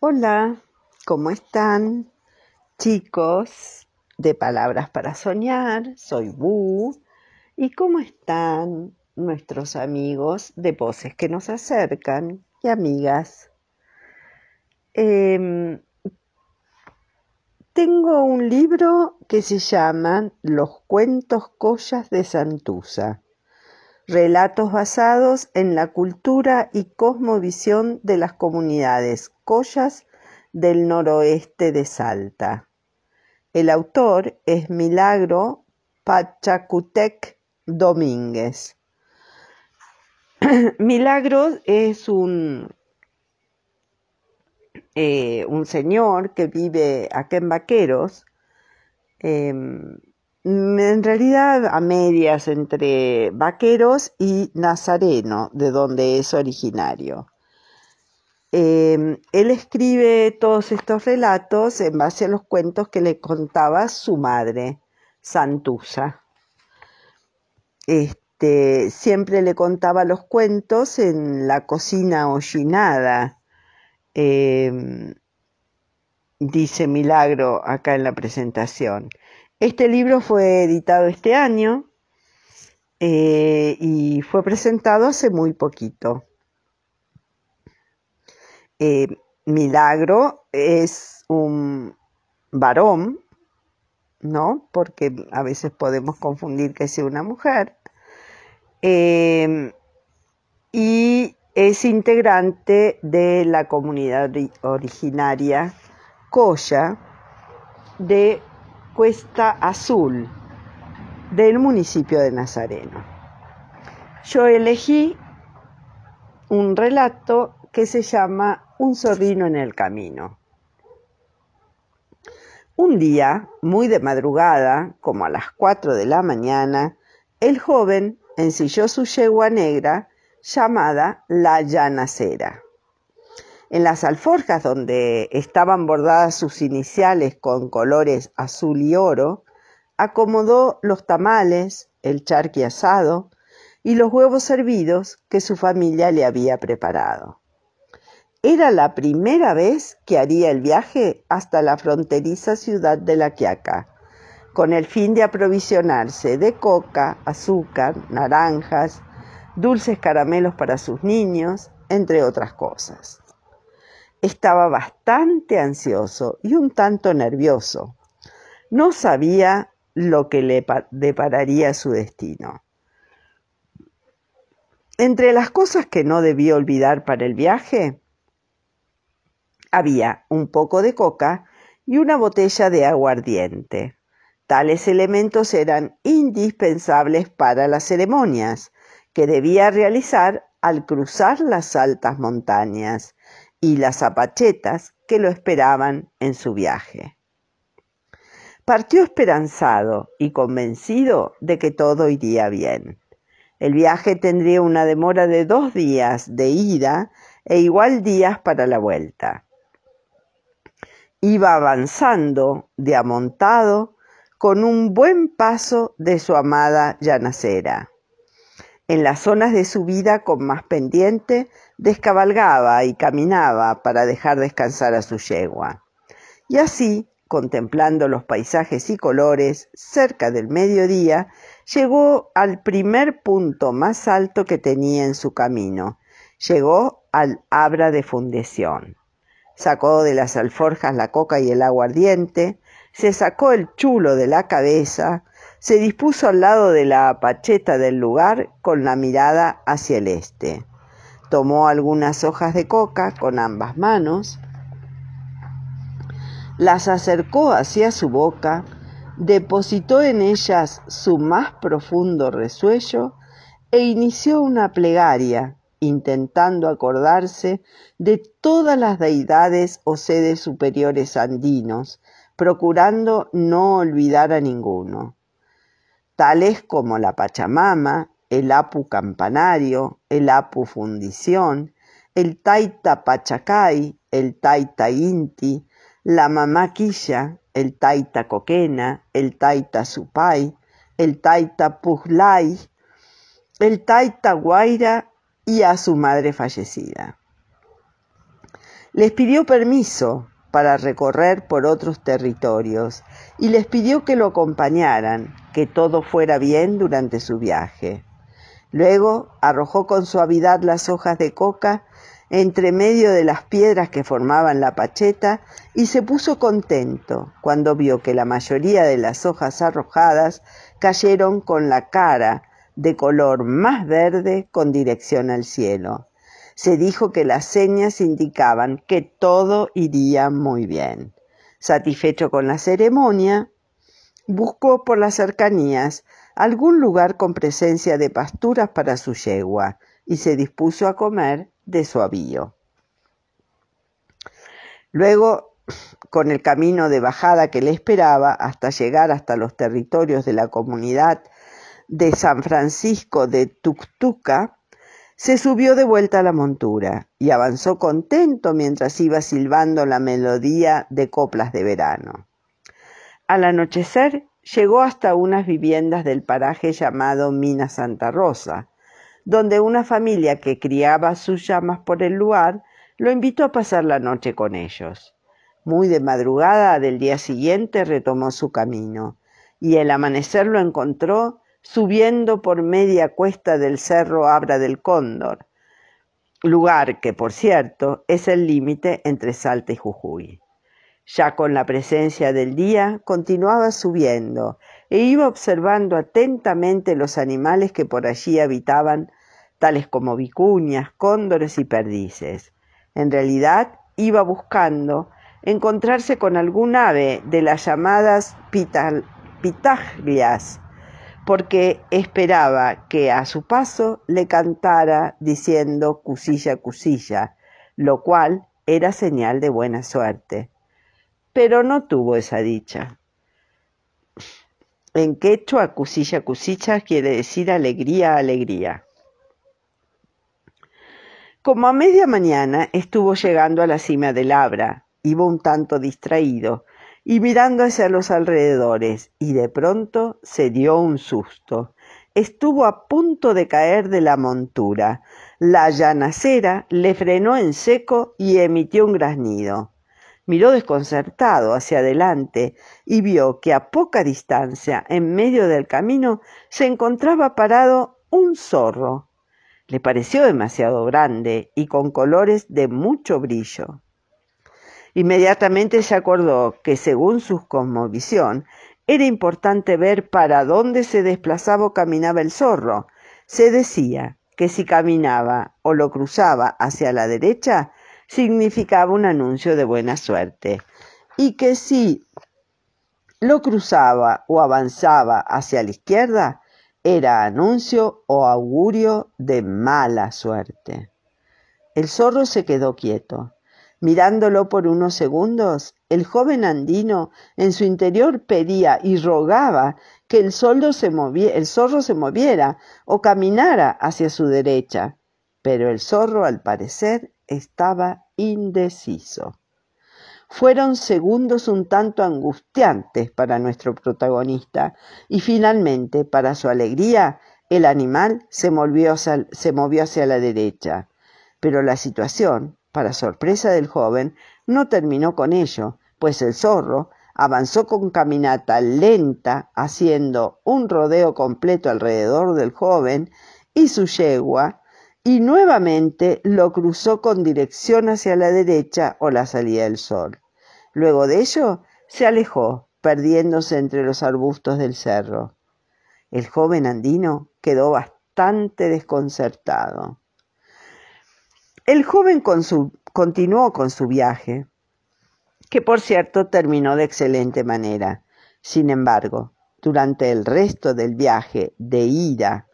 Hola, ¿cómo están? Chicos de Palabras para Soñar, soy Bu. ¿Y cómo están nuestros amigos de voces que nos acercan y amigas? Em, tengo un libro que se llama Los cuentos collas de Santusa relatos basados en la cultura y cosmovisión de las comunidades collas del noroeste de Salta. El autor es Milagro Pachacutec Domínguez. Milagro es un, eh, un señor que vive aquí en Vaqueros. Em, Mm, en realidad a medias entre Vaqueros y Nazareno, de donde es originario. Em, él escribe todos estos relatos en base a los cuentos que le contaba su madre, Santusa. Este, siempre le contaba los cuentos en la cocina hollinada. Em, dice Milagro acá en la presentación. Este libro fue editado este año eh, y fue presentado hace muy poquito. Eh, Milagro es un varón, ¿no? Porque a veces podemos confundir que es una mujer. Eh, y es integrante de la comunidad originaria Coya de Cuesta Azul del municipio de Nazareno. Yo elegí un relato que se llama Un zorrino en el camino. Un día, muy de madrugada, como a las 4 de la mañana, el joven ensilló su yegua negra llamada la llanacera. En las alforjas donde estaban bordadas sus iniciales con colores azul y oro, acomodó los tamales, el charqui asado y los huevos servidos que su familia le había preparado. Era la primera vez que haría el viaje hasta la fronteriza ciudad de La Quiaca, con el fin de aprovisionarse de coca, azúcar, naranjas, dulces caramelos para sus niños, entre otras cosas. Estaba bastante ansioso y un tanto nervioso. No sabía lo que le depararía su destino. Entre las cosas que no debía olvidar para el viaje, había un poco de coca y una botella de aguardiente. Tales elementos eran indispensables para las ceremonias que debía realizar al cruzar las altas montañas y las zapachetas que lo esperaban en su viaje. Partió esperanzado y convencido de que todo iría bien. El viaje tendría una demora de dos días de ida e igual días para la vuelta. Iba avanzando de amontado con un buen paso de su amada llanacera. En las zonas de su vida con más pendiente, descabalgaba y caminaba para dejar descansar a su yegua. Y así, contemplando los paisajes y colores, cerca del mediodía, llegó al primer punto más alto que tenía en su camino. Llegó al Abra de Fundición. Sacó de las alforjas la coca y el agua ardiente, se sacó el chulo de la cabeza, se dispuso al lado de la apacheta del lugar con la mirada hacia el este. Tomó algunas hojas de coca con ambas manos, las acercó hacia su boca, depositó en ellas su más profundo resuello e inició una plegaria, intentando acordarse de todas las deidades o sedes superiores andinos, procurando no olvidar a ninguno tales como la Pachamama, el Apu campanario, el Apu fundición, el Taita Pachacay, el Taita Inti, la Mamá Quilla, el Taita Coquena, el Taita Supay, el Taita Puzlay, el Taita Guaira y a su madre fallecida. Les pidió permiso para recorrer por otros territorios y les pidió que lo acompañaran que todo fuera bien durante su viaje. Luego arrojó con suavidad las hojas de coca entre medio de las piedras que formaban la pacheta y se puso contento cuando vio que la mayoría de las hojas arrojadas cayeron con la cara de color más verde con dirección al cielo. Se dijo que las señas indicaban que todo iría muy bien. Satisfecho con la ceremonia, Buscó por las cercanías algún lugar con presencia de pasturas para su yegua y se dispuso a comer de su avío. Luego, con el camino de bajada que le esperaba hasta llegar hasta los territorios de la comunidad de San Francisco de Tuctuca, se subió de vuelta a la montura y avanzó contento mientras iba silbando la melodía de coplas de verano. Al anochecer llegó hasta unas viviendas del paraje llamado Mina Santa Rosa, donde una familia que criaba sus llamas por el lugar lo invitó a pasar la noche con ellos. Muy de madrugada del día siguiente retomó su camino, y el amanecer lo encontró subiendo por media cuesta del cerro Abra del Cóndor, lugar que, por cierto, es el límite entre Salta y Jujuy. Ya con la presencia del día, continuaba subiendo e iba observando atentamente los animales que por allí habitaban, tales como vicuñas, cóndores y perdices. En realidad, iba buscando encontrarse con algún ave de las llamadas pitaglias, porque esperaba que a su paso le cantara diciendo cusilla, cusilla, lo cual era señal de buena suerte pero no tuvo esa dicha. En quechua, cusilla, cusilla quiere decir alegría, alegría. Como a media mañana estuvo llegando a la cima del Abra, iba un tanto distraído y mirando hacia los alrededores, y de pronto se dio un susto. Estuvo a punto de caer de la montura. La llanacera le frenó en seco y emitió un graznido. Miró desconcertado hacia adelante y vio que a poca distancia, en medio del camino, se encontraba parado un zorro. Le pareció demasiado grande y con colores de mucho brillo. Inmediatamente se acordó que, según su cosmovisión, era importante ver para dónde se desplazaba o caminaba el zorro. Se decía que si caminaba o lo cruzaba hacia la derecha, significaba un anuncio de buena suerte y que si lo cruzaba o avanzaba hacia la izquierda, era anuncio o augurio de mala suerte. El zorro se quedó quieto. Mirándolo por unos segundos, el joven andino en su interior pedía y rogaba que el, el zorro se moviera o caminara hacia su derecha, pero el zorro al parecer estaba indeciso. Fueron segundos un tanto angustiantes para nuestro protagonista y finalmente, para su alegría, el animal se movió, se movió hacia la derecha. Pero la situación, para sorpresa del joven, no terminó con ello, pues el zorro avanzó con caminata lenta, haciendo un rodeo completo alrededor del joven, y su yegua y nuevamente lo cruzó con dirección hacia la derecha o la salida del sol. Luego de ello, se alejó, perdiéndose entre los arbustos del cerro. El joven andino quedó bastante desconcertado. El joven continuó con su viaje, que por cierto terminó de excelente manera. Sin embargo, durante el resto del viaje de ida,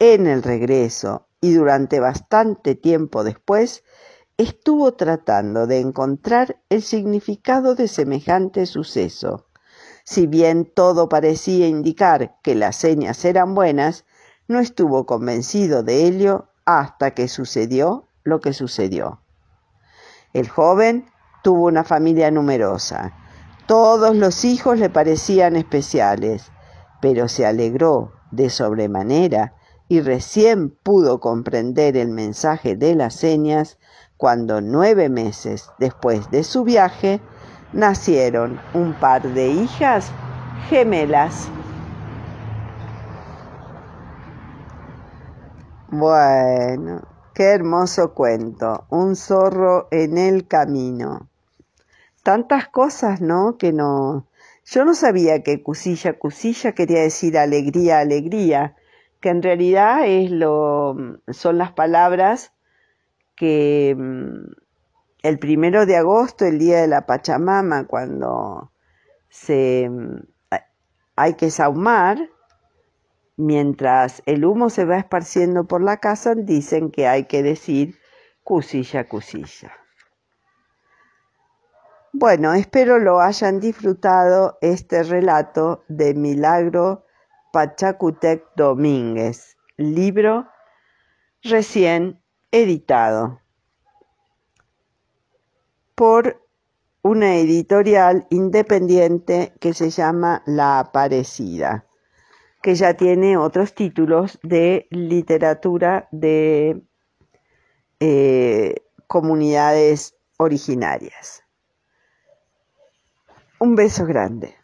en el regreso y durante bastante tiempo después estuvo tratando de encontrar el significado de semejante suceso. Si bien todo parecía indicar que las señas eran buenas, no estuvo convencido de ello hasta que sucedió lo que sucedió. El joven tuvo una familia numerosa. Todos los hijos le parecían especiales, pero se alegró de sobremanera y recién pudo comprender el mensaje de las señas cuando nueve meses después de su viaje nacieron un par de hijas gemelas. Bueno, qué hermoso cuento, un zorro en el camino. Tantas cosas, ¿no? Que no... Yo no sabía que cusilla, cusilla quería decir alegría, alegría que en realidad es lo, son las palabras que mm, el primero de agosto, el día de la Pachamama, cuando se mm, hay que saumar, mientras el humo se va esparciendo por la casa, dicen que hay que decir cusilla, cusilla. Bueno, espero lo hayan disfrutado este relato de milagro Pachacutec Domínguez, libro recién editado por una editorial independiente que se llama La Aparecida, que ya tiene otros títulos de literatura de eh, comunidades originarias. Un beso grande.